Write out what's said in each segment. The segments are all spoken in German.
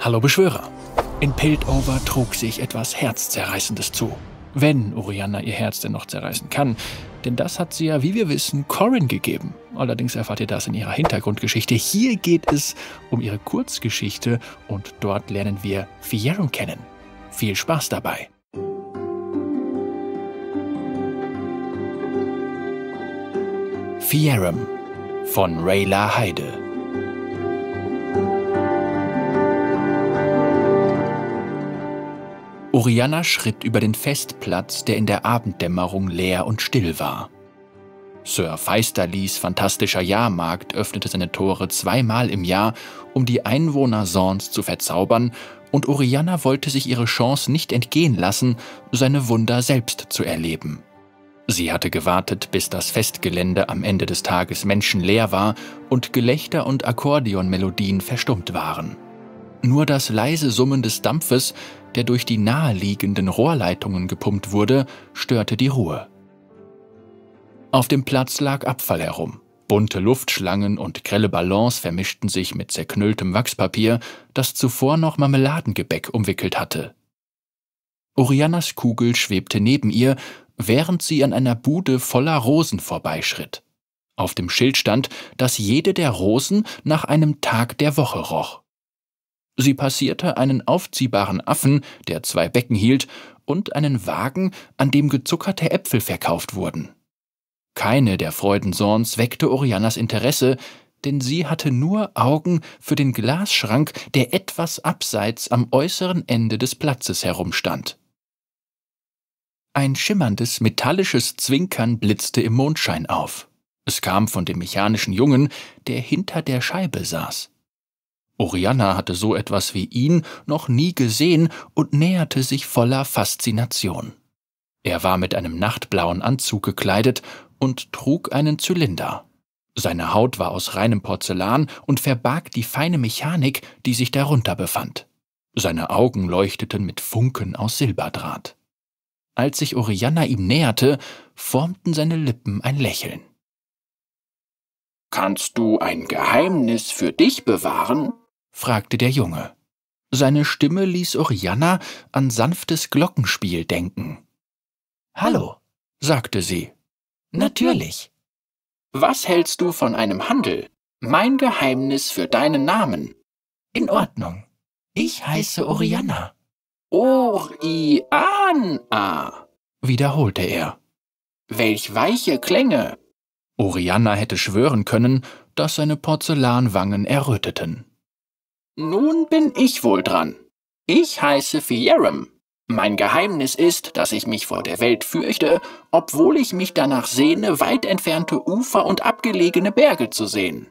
Hallo Beschwörer! In Piltover trug sich etwas Herzzerreißendes zu. Wenn Orianna ihr Herz denn noch zerreißen kann. Denn das hat sie ja, wie wir wissen, Corin gegeben. Allerdings erfahrt ihr das in ihrer Hintergrundgeschichte. Hier geht es um ihre Kurzgeschichte und dort lernen wir Fieron kennen. Viel Spaß dabei! Fierum von Rayla Heide Oriana schritt über den Festplatz, der in der Abenddämmerung leer und still war. Sir Feisterlis fantastischer Jahrmarkt öffnete seine Tore zweimal im Jahr, um die Einwohner Sorns zu verzaubern, und Oriana wollte sich ihre Chance nicht entgehen lassen, seine Wunder selbst zu erleben. Sie hatte gewartet, bis das Festgelände am Ende des Tages menschenleer war und Gelächter und Akkordeonmelodien verstummt waren. Nur das leise Summen des Dampfes, der durch die naheliegenden Rohrleitungen gepumpt wurde, störte die Ruhe. Auf dem Platz lag Abfall herum. Bunte Luftschlangen und grelle Ballons vermischten sich mit zerknülltem Wachspapier, das zuvor noch Marmeladengebäck umwickelt hatte. Orianas Kugel schwebte neben ihr, während sie an einer Bude voller Rosen vorbeischritt. Auf dem Schild stand, dass jede der Rosen nach einem Tag der Woche roch. Sie passierte einen aufziehbaren Affen, der zwei Becken hielt, und einen Wagen, an dem gezuckerte Äpfel verkauft wurden. Keine der Freudensorns weckte Orianas Interesse, denn sie hatte nur Augen für den Glasschrank, der etwas abseits am äußeren Ende des Platzes herumstand. Ein schimmerndes, metallisches Zwinkern blitzte im Mondschein auf. Es kam von dem mechanischen Jungen, der hinter der Scheibe saß. Orianna hatte so etwas wie ihn noch nie gesehen und näherte sich voller Faszination. Er war mit einem nachtblauen Anzug gekleidet und trug einen Zylinder. Seine Haut war aus reinem Porzellan und verbarg die feine Mechanik, die sich darunter befand. Seine Augen leuchteten mit Funken aus Silberdraht. Als sich Orianna ihm näherte, formten seine Lippen ein Lächeln. Kannst du ein Geheimnis für dich bewahren? fragte der Junge. Seine Stimme ließ Orianna an sanftes Glockenspiel denken. Hallo, sagte sie. Natürlich. Was hältst du von einem Handel? Mein Geheimnis für deinen Namen. In Ordnung. Ich heiße Orianna. Orianna, wiederholte er. Welch weiche Klänge! Orianna hätte schwören können, dass seine Porzellanwangen erröteten. Nun bin ich wohl dran. Ich heiße Fierum. Mein Geheimnis ist, dass ich mich vor der Welt fürchte, obwohl ich mich danach sehne, weit entfernte Ufer und abgelegene Berge zu sehen.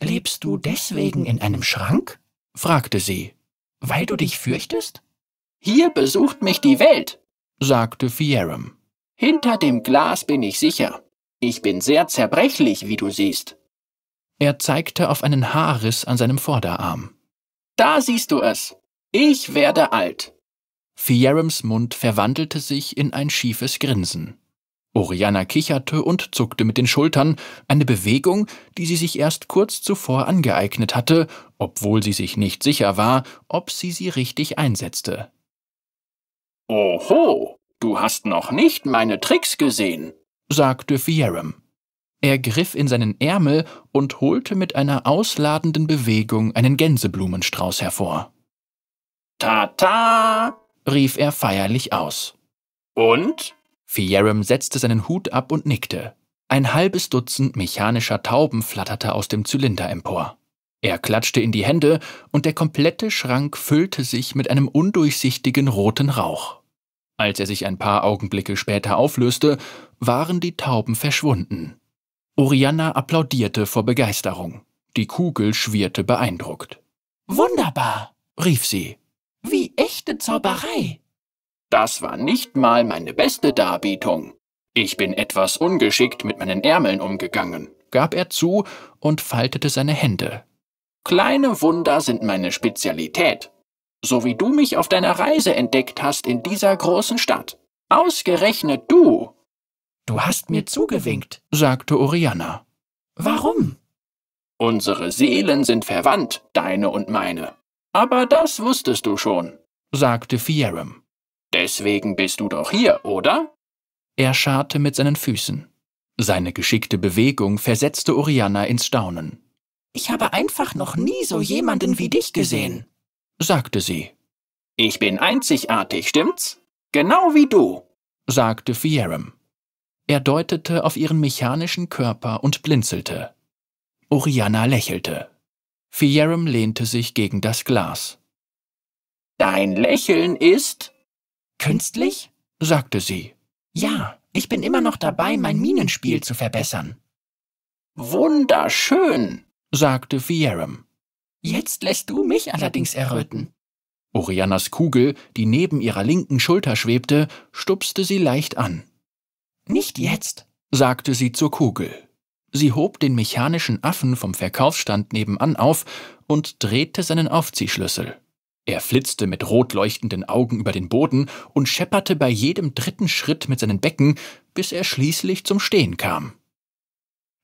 Lebst du deswegen in einem Schrank? fragte sie. Weil du dich fürchtest? Hier besucht mich die Welt, sagte Fierum. Hinter dem Glas bin ich sicher. Ich bin sehr zerbrechlich, wie du siehst. Er zeigte auf einen Haarriss an seinem Vorderarm. Da siehst du es. Ich werde alt. Fierems Mund verwandelte sich in ein schiefes Grinsen. Oriana kicherte und zuckte mit den Schultern, eine Bewegung, die sie sich erst kurz zuvor angeeignet hatte, obwohl sie sich nicht sicher war, ob sie sie richtig einsetzte. Oho, du hast noch nicht meine Tricks gesehen, sagte Fierem. Er griff in seinen Ärmel und holte mit einer ausladenden Bewegung einen Gänseblumenstrauß hervor. Tata! rief er feierlich aus. Und? Fierum setzte seinen Hut ab und nickte. Ein halbes Dutzend mechanischer Tauben flatterte aus dem Zylinder empor. Er klatschte in die Hände und der komplette Schrank füllte sich mit einem undurchsichtigen roten Rauch. Als er sich ein paar Augenblicke später auflöste, waren die Tauben verschwunden. Orianna applaudierte vor Begeisterung. Die Kugel schwirrte beeindruckt. Wunderbar, rief sie. Wie echte Zauberei. Das war nicht mal meine beste Darbietung. Ich bin etwas ungeschickt mit meinen Ärmeln umgegangen, gab er zu und faltete seine Hände. Kleine Wunder sind meine Spezialität. So wie du mich auf deiner Reise entdeckt hast in dieser großen Stadt. Ausgerechnet du! Du hast mir zugewinkt, sagte Oriana. Warum? Unsere Seelen sind verwandt, deine und meine. Aber das wusstest du schon, sagte Fierum. Deswegen bist du doch hier, oder? Er scharrte mit seinen Füßen. Seine geschickte Bewegung versetzte Oriana ins Staunen. Ich habe einfach noch nie so jemanden wie dich gesehen, sagte sie. Ich bin einzigartig, stimmt's? Genau wie du, sagte Fierum. Er deutete auf ihren mechanischen Körper und blinzelte. Oriana lächelte. Fierum lehnte sich gegen das Glas. Dein Lächeln ist künstlich? sagte sie. Ja, ich bin immer noch dabei, mein Minenspiel zu verbessern. Wunderschön, sagte Fierum. Jetzt lässt du mich allerdings erröten. Orianas Kugel, die neben ihrer linken Schulter schwebte, stupste sie leicht an. Nicht jetzt, sagte sie zur Kugel. Sie hob den mechanischen Affen vom Verkaufsstand nebenan auf und drehte seinen Aufziehschlüssel. Er flitzte mit rotleuchtenden Augen über den Boden und schepperte bei jedem dritten Schritt mit seinen Becken, bis er schließlich zum Stehen kam.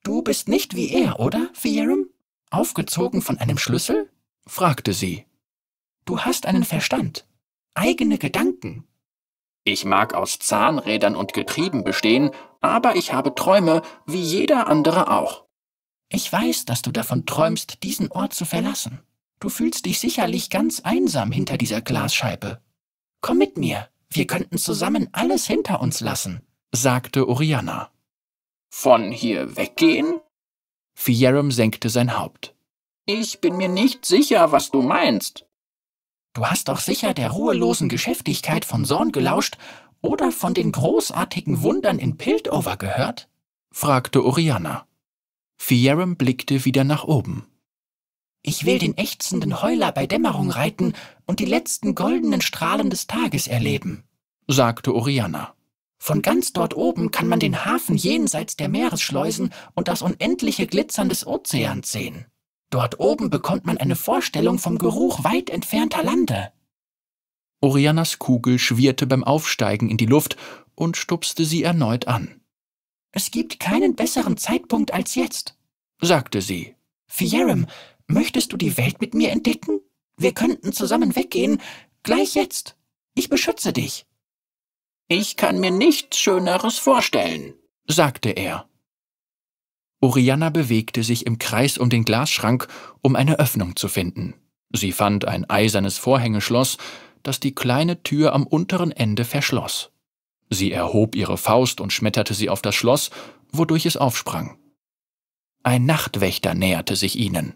Du bist nicht wie er, oder, Fierum? Aufgezogen von einem Schlüssel? fragte sie. Du hast einen Verstand, eigene Gedanken, ich mag aus Zahnrädern und Getrieben bestehen, aber ich habe Träume, wie jeder andere auch. Ich weiß, dass du davon träumst, diesen Ort zu verlassen. Du fühlst dich sicherlich ganz einsam hinter dieser Glasscheibe. Komm mit mir, wir könnten zusammen alles hinter uns lassen, sagte Oriana. Von hier weggehen? Fierum senkte sein Haupt. Ich bin mir nicht sicher, was du meinst. Du hast doch sicher der ruhelosen Geschäftigkeit von Sorn gelauscht oder von den großartigen Wundern in Piltover gehört? fragte Oriana. Fierum blickte wieder nach oben. Ich will den ächzenden Heuler bei Dämmerung reiten und die letzten goldenen Strahlen des Tages erleben, sagte Oriana. Von ganz dort oben kann man den Hafen jenseits der Meeresschleusen und das unendliche Glitzern des Ozeans sehen. Dort oben bekommt man eine Vorstellung vom Geruch weit entfernter Lande. Orianas Kugel schwirrte beim Aufsteigen in die Luft und stupste sie erneut an. Es gibt keinen besseren Zeitpunkt als jetzt, sagte sie. Fierem, möchtest du die Welt mit mir entdecken? Wir könnten zusammen weggehen, gleich jetzt. Ich beschütze dich. Ich kann mir nichts Schöneres vorstellen, sagte er. Oriana bewegte sich im Kreis um den Glasschrank, um eine Öffnung zu finden. Sie fand ein eisernes Vorhängeschloss, das die kleine Tür am unteren Ende verschloss. Sie erhob ihre Faust und schmetterte sie auf das Schloss, wodurch es aufsprang. Ein Nachtwächter näherte sich ihnen.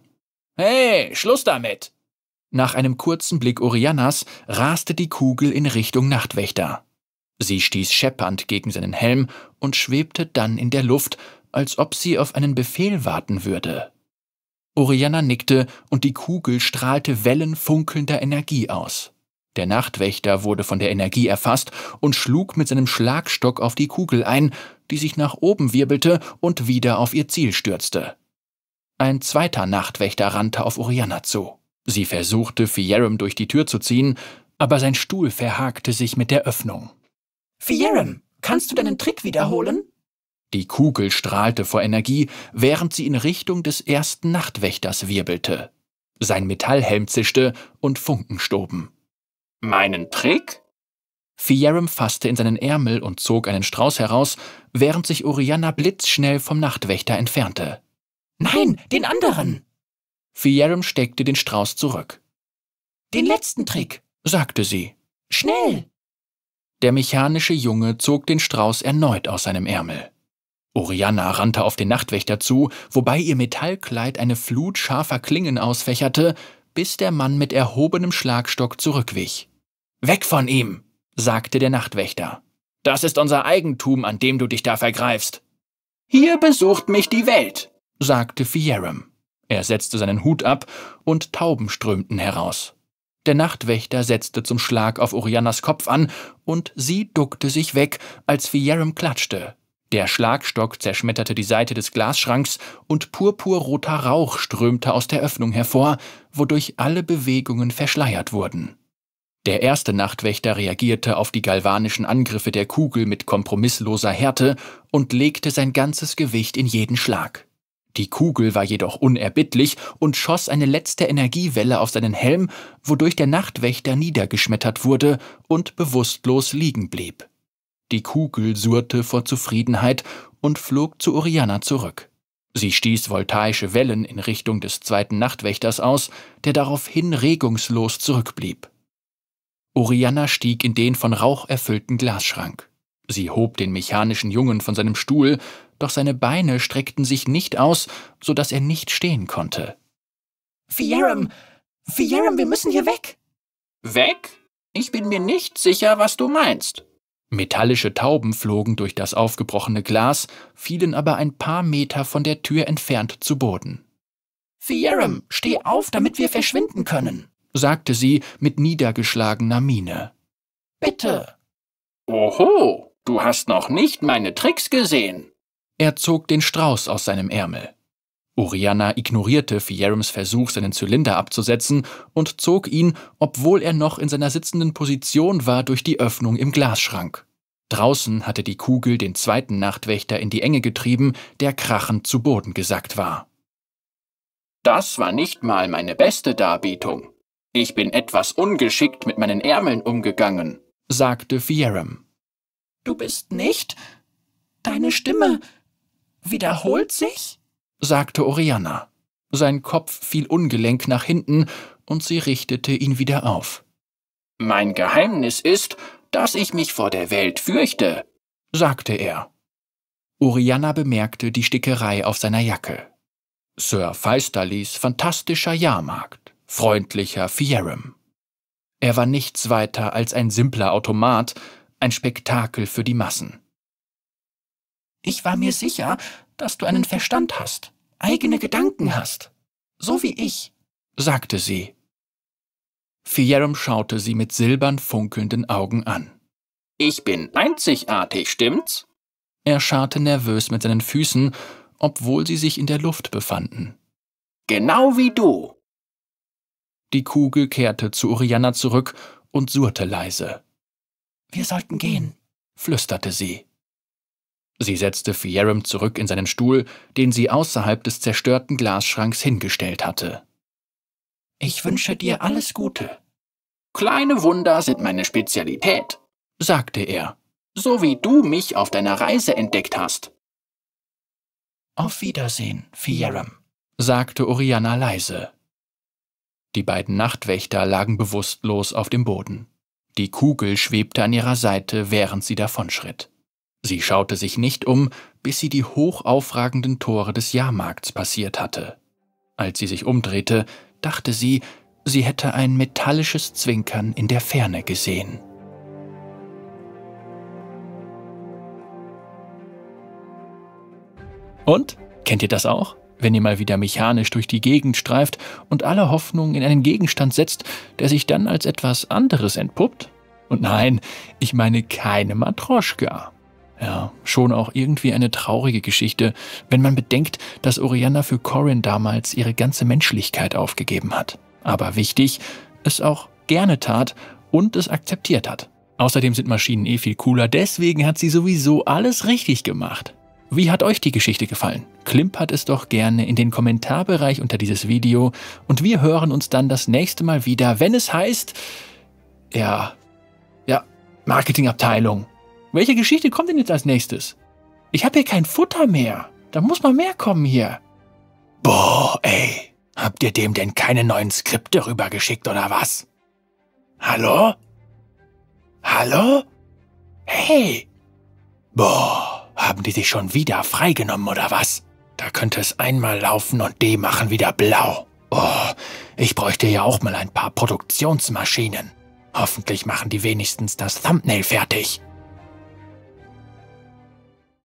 Hey, Schluss damit! Nach einem kurzen Blick Orianas raste die Kugel in Richtung Nachtwächter. Sie stieß scheppernd gegen seinen Helm und schwebte dann in der Luft, als ob sie auf einen Befehl warten würde. Oriana nickte und die Kugel strahlte Wellen funkelnder Energie aus. Der Nachtwächter wurde von der Energie erfasst und schlug mit seinem Schlagstock auf die Kugel ein, die sich nach oben wirbelte und wieder auf ihr Ziel stürzte. Ein zweiter Nachtwächter rannte auf Oriana zu. Sie versuchte, Fierem durch die Tür zu ziehen, aber sein Stuhl verhakte sich mit der Öffnung. Fierem, kannst du deinen Trick wiederholen? Die Kugel strahlte vor Energie, während sie in Richtung des ersten Nachtwächters wirbelte. Sein Metallhelm zischte und Funken stoben. Meinen Trick? Fierum fasste in seinen Ärmel und zog einen Strauß heraus, während sich Orianna blitzschnell vom Nachtwächter entfernte. Nein, den anderen! Fierum steckte den Strauß zurück. Den letzten Trick, sagte sie. Schnell! Der mechanische Junge zog den Strauß erneut aus seinem Ärmel. Orianna rannte auf den Nachtwächter zu, wobei ihr Metallkleid eine Flut scharfer Klingen ausfächerte, bis der Mann mit erhobenem Schlagstock zurückwich. Weg von ihm, sagte der Nachtwächter. Das ist unser Eigentum, an dem du dich da vergreifst. Hier besucht mich die Welt, sagte Fierem. Er setzte seinen Hut ab und Tauben strömten heraus. Der Nachtwächter setzte zum Schlag auf Oriannas Kopf an und sie duckte sich weg, als Fierem klatschte, der Schlagstock zerschmetterte die Seite des Glasschranks und purpurroter Rauch strömte aus der Öffnung hervor, wodurch alle Bewegungen verschleiert wurden. Der erste Nachtwächter reagierte auf die galvanischen Angriffe der Kugel mit kompromissloser Härte und legte sein ganzes Gewicht in jeden Schlag. Die Kugel war jedoch unerbittlich und schoss eine letzte Energiewelle auf seinen Helm, wodurch der Nachtwächter niedergeschmettert wurde und bewusstlos liegen blieb. Die Kugel surrte vor Zufriedenheit und flog zu Oriana zurück. Sie stieß voltaische Wellen in Richtung des zweiten Nachtwächters aus, der daraufhin regungslos zurückblieb. Oriana stieg in den von Rauch erfüllten Glasschrank. Sie hob den mechanischen Jungen von seinem Stuhl, doch seine Beine streckten sich nicht aus, so dass er nicht stehen konnte. Fierum! Fierum, wir müssen hier weg! Weg? Ich bin mir nicht sicher, was du meinst. Metallische Tauben flogen durch das aufgebrochene Glas, fielen aber ein paar Meter von der Tür entfernt zu Boden. Fierem, steh auf, damit wir verschwinden können, sagte sie mit niedergeschlagener Miene. Bitte. Oho, du hast noch nicht meine Tricks gesehen. Er zog den Strauß aus seinem Ärmel. Oriana ignorierte Fierums Versuch, seinen Zylinder abzusetzen und zog ihn, obwohl er noch in seiner sitzenden Position war, durch die Öffnung im Glasschrank. Draußen hatte die Kugel den zweiten Nachtwächter in die Enge getrieben, der krachend zu Boden gesackt war. Das war nicht mal meine beste Darbietung. Ich bin etwas ungeschickt mit meinen Ärmeln umgegangen, sagte Fierum. Du bist nicht? Deine Stimme wiederholt sich? sagte Oriana. Sein Kopf fiel ungelenk nach hinten und sie richtete ihn wieder auf. Mein Geheimnis ist, dass ich mich vor der Welt fürchte, sagte er. Oriana bemerkte die Stickerei auf seiner Jacke. Sir Feisterlis fantastischer Jahrmarkt, freundlicher Fierum. Er war nichts weiter als ein simpler Automat, ein Spektakel für die Massen. Ich war mir sicher, dass du einen Verstand hast, eigene Gedanken hast, so wie ich, sagte sie. Fierum schaute sie mit silbern funkelnden Augen an. Ich bin einzigartig, stimmt's? Er scharrte nervös mit seinen Füßen, obwohl sie sich in der Luft befanden. Genau wie du. Die Kugel kehrte zu Oriana zurück und surrte leise. Wir sollten gehen, flüsterte sie. Sie setzte Fierrum zurück in seinen Stuhl, den sie außerhalb des zerstörten Glasschranks hingestellt hatte. Ich wünsche dir alles Gute. Kleine Wunder sind meine Spezialität, sagte er, so wie du mich auf deiner Reise entdeckt hast. Auf Wiedersehen, Fierrum, sagte Oriana leise. Die beiden Nachtwächter lagen bewusstlos auf dem Boden. Die Kugel schwebte an ihrer Seite, während sie davonschritt. Sie schaute sich nicht um, bis sie die hochaufragenden Tore des Jahrmarkts passiert hatte. Als sie sich umdrehte, dachte sie, sie hätte ein metallisches Zwinkern in der Ferne gesehen. Und? Kennt ihr das auch? Wenn ihr mal wieder mechanisch durch die Gegend streift und alle Hoffnung in einen Gegenstand setzt, der sich dann als etwas anderes entpuppt? Und nein, ich meine keine Matroschka. Ja, schon auch irgendwie eine traurige Geschichte, wenn man bedenkt, dass Orianna für Corin damals ihre ganze Menschlichkeit aufgegeben hat. Aber wichtig, es auch gerne tat und es akzeptiert hat. Außerdem sind Maschinen eh viel cooler, deswegen hat sie sowieso alles richtig gemacht. Wie hat euch die Geschichte gefallen? Klimpert es doch gerne in den Kommentarbereich unter dieses Video und wir hören uns dann das nächste Mal wieder, wenn es heißt, ja, ja, Marketingabteilung. Welche Geschichte kommt denn jetzt als nächstes? Ich habe hier kein Futter mehr. Da muss mal mehr kommen hier. Boah, ey. Habt ihr dem denn keine neuen Skripte rübergeschickt oder was? Hallo? Hallo? Hey! Boah, haben die sich schon wieder freigenommen oder was? Da könnte es einmal laufen und die machen wieder blau. Oh, ich bräuchte ja auch mal ein paar Produktionsmaschinen. Hoffentlich machen die wenigstens das Thumbnail fertig.